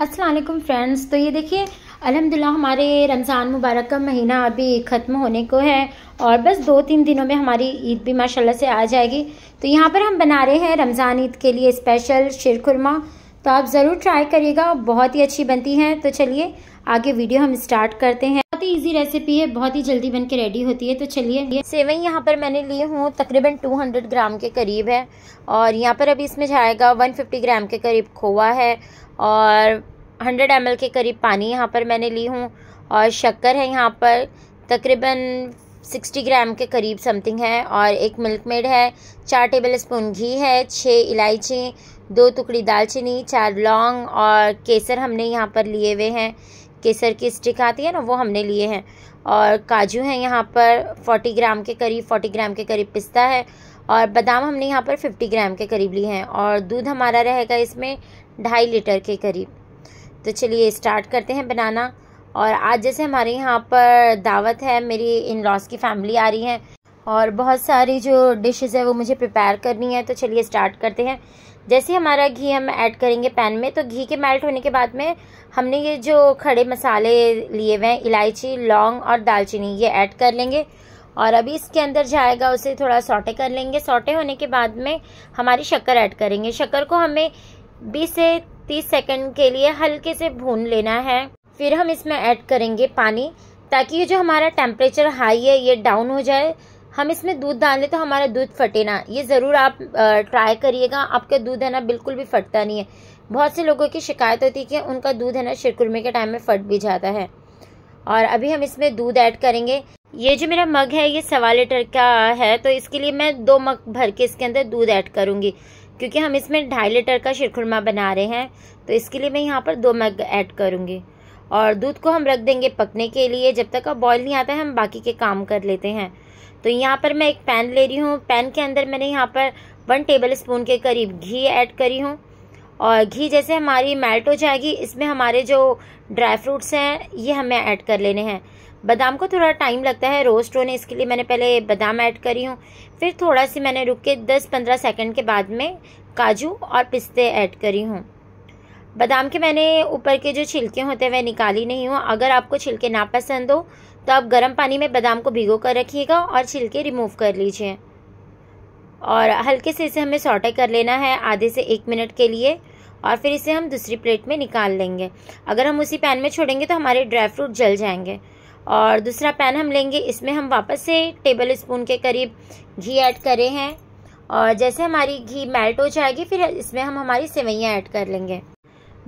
Aslam friends तो ये देखिए अलहमदिल्ला हमारे रमज़ान मुबारक का महीना अभी ख़त्म होने को है और बस दो तीन दिनों में हमारी ईद भी माशाल्लाह से आ जाएगी तो यहाँ पर हम बना रहे हैं रमज़ान ईद के लिए स्पेशल शिरखुरमा तो आप ज़रूर ट्राई करिएगा बहुत ही अच्छी बनती है तो चलिए आगे वीडियो हम स्टार्ट करते हैं बहुत ही ईज़ी रेसिपी है बहुत ही जल्दी बन के रेडी होती है तो चलिए ये सेवई यहाँ पर मैंने लिए हूँ तकरीबन टू ग्राम के करीब है और यहाँ पर अभी इसमें जाएगा वन ग्राम के करीब खोआ है और हंड्रेड एम के करीब पानी यहाँ पर मैंने ली हूँ और शक्कर है यहाँ पर तकरीबन सिक्सटी ग्राम के करीब समथिंग है और एक मिल्क मेड है चार टेबल स्पून घी है छः इलायची दो टुकड़ी दालचीनी चार लौंग और केसर हमने यहाँ पर लिए हुए हैं केसर की स्टिक आती है ना वो हमने लिए हैं और काजू हैं यहाँ पर फोर्टी ग्राम के करीब फोर्टी ग्राम के करीब पिस्ता है और बादाम हमने यहाँ पर फिफ्टी ग्राम के करीब लिए हैं और दूध हमारा रहेगा इसमें ढाई लीटर के करीब तो चलिए स्टार्ट करते हैं बनाना और आज जैसे हमारे यहाँ पर दावत है मेरी इन लॉस की फैमिली आ रही है और बहुत सारी जो डिशेज़ है वो मुझे प्रिपेयर करनी है तो चलिए स्टार्ट करते हैं जैसे हमारा घी हम ऐड करेंगे पैन में तो घी के मेल्ट होने के बाद में हमने ये जो खड़े मसाले लिए हुए हैं इलायची लौंग और दालचीनी ये ऐड कर लेंगे और अभी इसके अंदर जाएगा उसे थोड़ा सॉटे कर लेंगे सॉटे होने के बाद में हमारी शक्कर ऐड करेंगे शक्कर को हमें बीस से तीस सेकंड के लिए हल्के से भून लेना है फिर हम इसमें ऐड करेंगे पानी ताकि ये जो हमारा टेम्परेचर हाई है ये डाउन हो जाए हम इसमें दूध डालें तो हमारा दूध फटे ना ये ज़रूर आप ट्राई करिएगा आपका दूध है ना बिल्कुल भी फटता नहीं है बहुत से लोगों की शिकायत होती है कि उनका दूध है ना शिरकुरमे के टाइम में फट भी जाता है और अभी हम इसमें दूध ऐड करेंगे ये जो मेरा मग है ये सवा लीटर का है तो इसके लिए मैं दो मग भर के इसके अंदर दूध ऐड करूँगी क्योंकि हम इसमें ढाई लीटर का शिरखुरमा बना रहे हैं तो इसके लिए मैं यहाँ पर दो मग ऐड करूँगी और दूध को हम रख देंगे पकने के लिए जब तक अब बॉयल नहीं आता है हम बाकी के काम कर लेते हैं तो यहाँ पर मैं एक पैन ले रही हूँ पैन के अंदर मैंने यहाँ पर वन टेबल स्पून के करीब घी ऐड करी हूँ और घी जैसे हमारी मेल्ट हो जाएगी इसमें हमारे जो ड्राई फ्रूट्स हैं ये हमें ऐड कर लेने हैं बादाम को थोड़ा टाइम लगता है रोस्ट होने इसके लिए मैंने पहले बादाम ऐड करी हूँ फिर थोड़ा सी मैंने रुक के दस पंद्रह सेकेंड के बाद में काजू और पिस्ते ऐड करी हूँ बादाम के मैंने ऊपर के जो छिलके होते हैं वह निकाली नहीं हूँ अगर आपको छिलके ना पसंद हो तो आप गर्म पानी में बादाम को भिगो कर रखिएगा और छिलके रिमूव कर लीजिए और हल्के से इसे हमें सौटे कर लेना है आधे से एक मिनट के लिए और फिर इसे हम दूसरी प्लेट में निकाल लेंगे अगर हम उसी पैन में छोड़ेंगे तो हमारे ड्राई फ्रूट जल जाएंगे और दूसरा पैन हम लेंगे इसमें हम वापस से टेबल स्पून के करीब घी ऐड करे हैं और जैसे हमारी घी मेल्ट हो जाएगी फिर इसमें हम हमारी सेवैयाँ ऐड कर लेंगे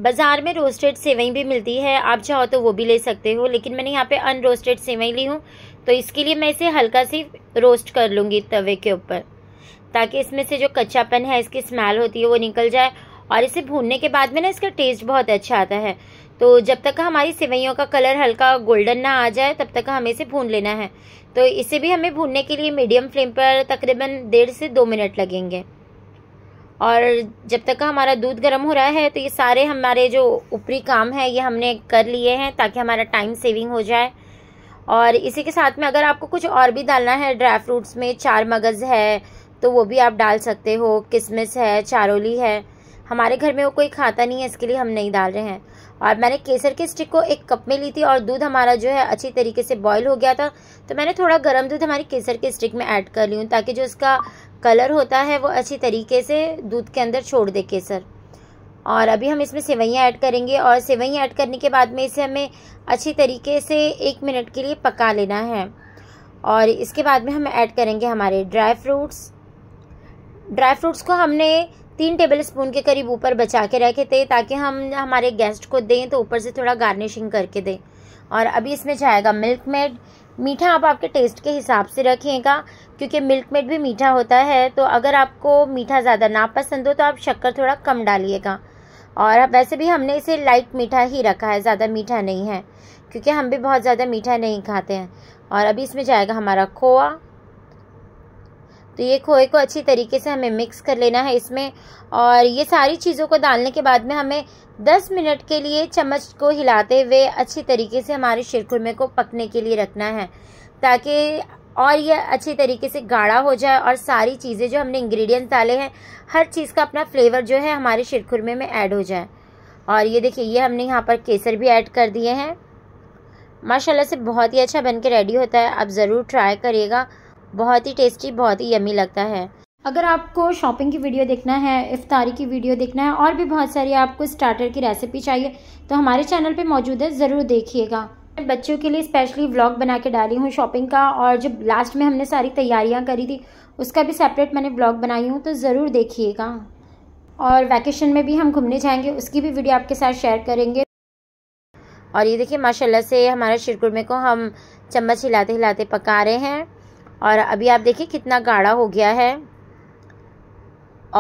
बाज़ार में रोस्टेड सेवई भी मिलती है आप चाहो तो वो भी ले सकते हो लेकिन मैंने यहाँ पे अनरोस्टेड सेवई ली हूँ तो इसके लिए मैं इसे हल्का सी रोस्ट कर लूँगी तवे के ऊपर ताकि इसमें से जो कच्चापन है इसकी स्मेल होती है वो निकल जाए और इसे भूनने के बाद में ना इसका टेस्ट बहुत अच्छा आता है तो जब तक हमारी सेवैयों का कलर हल्का गोल्डन ना आ जाए तब तक हमें इसे भून लेना है तो इसे भी हमें भूनने के लिए मीडियम फ्लेम पर तकरीबन डेढ़ से दो मिनट लगेंगे और जब तक हमारा दूध गर्म हो रहा है तो ये सारे हमारे जो ऊपरी काम है ये हमने कर लिए हैं ताकि हमारा टाइम सेविंग हो जाए और इसी के साथ में अगर आपको कुछ और भी डालना है ड्राई फ्रूट्स में चार मगज़ है तो वो भी आप डाल सकते हो किसमिस है चारोली है हमारे घर में वो कोई खाता नहीं है इसके लिए हम नहीं डाल रहे हैं और मैंने केसर के स्टिक को एक कप में ली थी और दूध हमारा जो है अच्छी तरीके से बॉईल हो गया था तो मैंने थोड़ा गर्म दूध हमारे केसर के स्टिक में ऐड कर ली हूँ ताकि जो इसका कलर होता है वो अच्छी तरीके से दूध के अंदर छोड़ दे केसर और अभी हम इसमें सेवैयाँ ऐड करेंगे और सेवैयाँ ऐड करने के बाद में इसे हमें अच्छी तरीके से एक मिनट के लिए पका लेना है और इसके बाद में हम ऐड करेंगे हमारे ड्राई फ्रूट्स ड्राई फ्रूट्स को हमने तीन टेबल स्पून के करीब ऊपर बचा के रखे थे ताकि हम हमारे गेस्ट को दें तो ऊपर से थोड़ा गार्निशिंग करके दें और अभी इसमें जाएगा मिल्क मेड मीठा आप आपके टेस्ट के हिसाब से रखिएगा क्योंकि मिल्क मेड भी मीठा होता है तो अगर आपको मीठा ज़्यादा ना पसंद हो तो आप शक्कर थोड़ा कम डालिएगा और वैसे भी हमने इसे लाइट मीठा ही रखा है ज़्यादा मीठा नहीं है क्योंकि हम भी बहुत ज़्यादा मीठा नहीं खाते हैं और अभी इसमें जाएगा हमारा खोआ तो ये खोए को अच्छी तरीके से हमें मिक्स कर लेना है इसमें और ये सारी चीज़ों को डालने के बाद में हमें 10 मिनट के लिए चम्मच को हिलाते हुए अच्छी तरीके से हमारे शिरखुरमे को पकने के लिए रखना है ताकि और ये अच्छी तरीके से गाढ़ा हो जाए और सारी चीज़ें जो हमने इंग्रेडिएंट्स डाले हैं हर चीज़ का अपना फ्लेवर जो है हमारे शिरखुरमे में ऐड हो जाए और ये देखिए ये हमने यहाँ पर केसर भी ऐड कर दिए हैं माशाला से बहुत ही अच्छा बन के रेडी होता है आप ज़रूर ट्राई करिएगा बहुत ही टेस्टी बहुत ही यमी लगता है अगर आपको शॉपिंग की वीडियो देखना है इफ्तारी की वीडियो देखना है और भी बहुत सारी आपको स्टार्टर की रेसिपी चाहिए तो हमारे चैनल पे मौजूद है ज़रूर देखिएगा बच्चों के लिए स्पेशली व्लॉग बना के डाली हूँ शॉपिंग का और जब लास्ट में हमने सारी तैयारियाँ करी थी उसका भी सेपरेट मैंने ब्लॉग बनाई हूँ तो ज़रूर देखिएगा और वैकेशन में भी हम घूमने जाएंगे उसकी भी वीडियो आपके साथ शेयर करेंगे और ये देखिए माशाल्लाह से हमारे शिरकुरमे को हम चम्मच हिलाते हिलाते पका रहे हैं और अभी आप देखिए कितना गाढ़ा हो गया है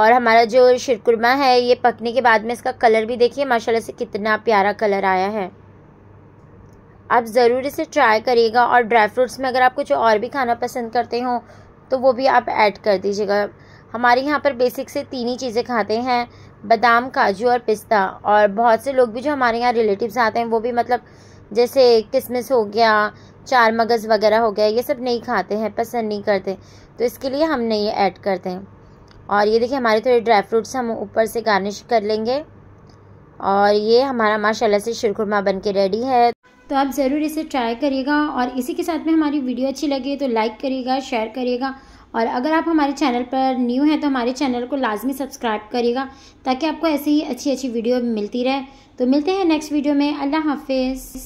और हमारा जो शिरकुरमा है ये पकने के बाद में इसका कलर भी देखिए माशाल्लाह से कितना प्यारा कलर आया है आप ज़रूर इसे ट्राई करिएगा और ड्राई फ्रूट्स में अगर आप कुछ और भी खाना पसंद करते हो तो वो भी आप ऐड कर दीजिएगा हमारे यहाँ पर बेसिक से तीन ही चीज़ें खाते हैं बादाम काजू और पिस्ता और बहुत से लोग भी जो हमारे यहाँ रिलेटिव्स आते हैं वो भी मतलब जैसे किसमिस हो गया चार मगज़ वगैरह हो गया ये सब नहीं खाते हैं पसंद नहीं करते तो इसके लिए हमने ये ऐड करते हैं और ये देखिए हमारे थोड़े ड्राई फ्रूट्स हम ऊपर से गार्निश कर लेंगे और ये हमारा माशाल्लाह से शिरखुरमा बन के रेडी है तो आप ज़रूर इसे ट्राई करिएगा और इसी के साथ में हमारी वीडियो अच्छी लगे तो लाइक करिएगा शेयर करिएगा और अगर आप हमारे चैनल पर न्यू हैं तो हमारे चैनल को लाजमी सब्सक्राइब करिएगा ताकि आपको ऐसे ही अच्छी अच्छी वीडियो मिलती रहे तो मिलते हैं नेक्स्ट वीडियो में अल्लाह हाफिज़